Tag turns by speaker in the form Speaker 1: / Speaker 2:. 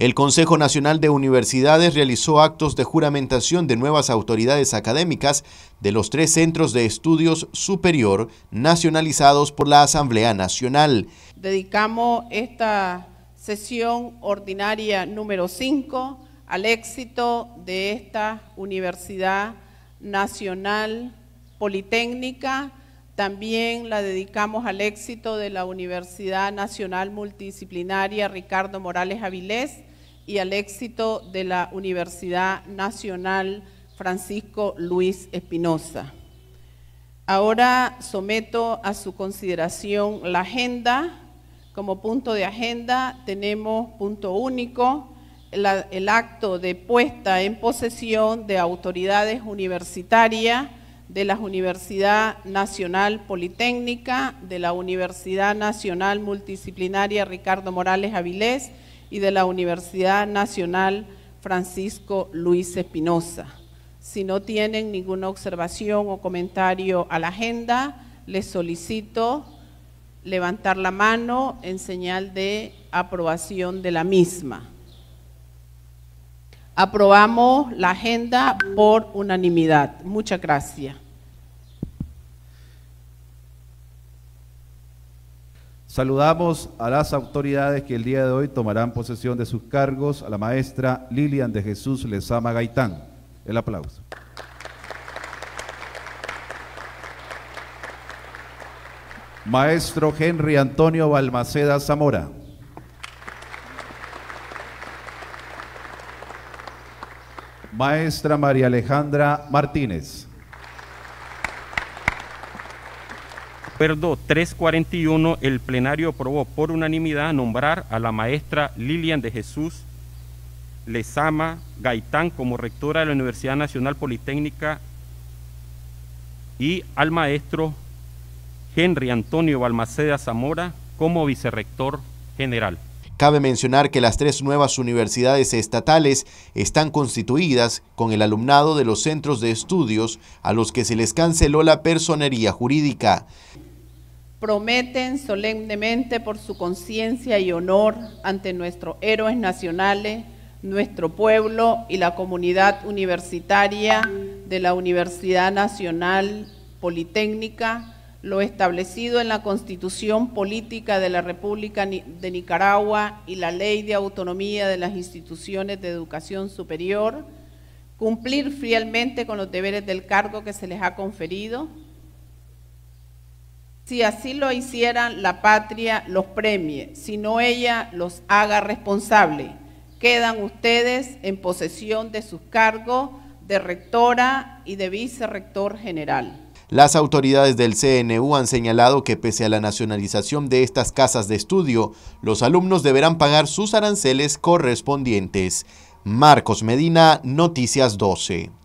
Speaker 1: El Consejo Nacional de Universidades realizó actos de juramentación de nuevas autoridades académicas de los tres centros de estudios superior nacionalizados por la Asamblea Nacional.
Speaker 2: Dedicamos esta sesión ordinaria número 5 al éxito de esta Universidad Nacional Politécnica. También la dedicamos al éxito de la Universidad Nacional Multidisciplinaria Ricardo Morales Avilés y al éxito de la Universidad Nacional Francisco Luis Espinosa. Ahora someto a su consideración la agenda. Como punto de agenda tenemos punto único, el acto de puesta en posesión de autoridades universitarias de la Universidad Nacional Politécnica, de la Universidad Nacional Multidisciplinaria Ricardo Morales Avilés y de la Universidad Nacional Francisco Luis Espinosa. Si no tienen ninguna observación o comentario a la agenda, les solicito levantar la mano en señal de aprobación de la misma. Aprobamos la agenda por unanimidad. Muchas gracias.
Speaker 3: Saludamos a las autoridades que el día de hoy tomarán posesión de sus cargos, a la maestra Lilian de Jesús Lezama Gaitán. El aplauso. Maestro Henry Antonio Balmaceda Zamora. Maestra María Alejandra
Speaker 4: Martínez. acuerdo 341, el plenario aprobó por unanimidad nombrar a la maestra Lilian de Jesús Lezama Gaitán como rectora de la Universidad Nacional Politécnica y al maestro Henry Antonio Balmaceda Zamora como vicerrector general.
Speaker 1: Cabe mencionar que las tres nuevas universidades estatales están constituidas con el alumnado de los centros de estudios a los que se les canceló la personería jurídica
Speaker 2: prometen solemnemente por su conciencia y honor ante nuestros héroes nacionales, nuestro pueblo y la comunidad universitaria de la Universidad Nacional Politécnica lo establecido en la Constitución Política de la República de Nicaragua y la Ley de Autonomía de las Instituciones de Educación Superior, cumplir fielmente con los deberes del cargo que se les ha conferido, si así lo hicieran, la patria los premie, si no ella los haga responsable. Quedan ustedes en posesión de sus cargos de rectora y de vicerrector general.
Speaker 1: Las autoridades del CNU han señalado que pese a la nacionalización de estas casas de estudio, los alumnos deberán pagar sus aranceles correspondientes. Marcos Medina, Noticias 12.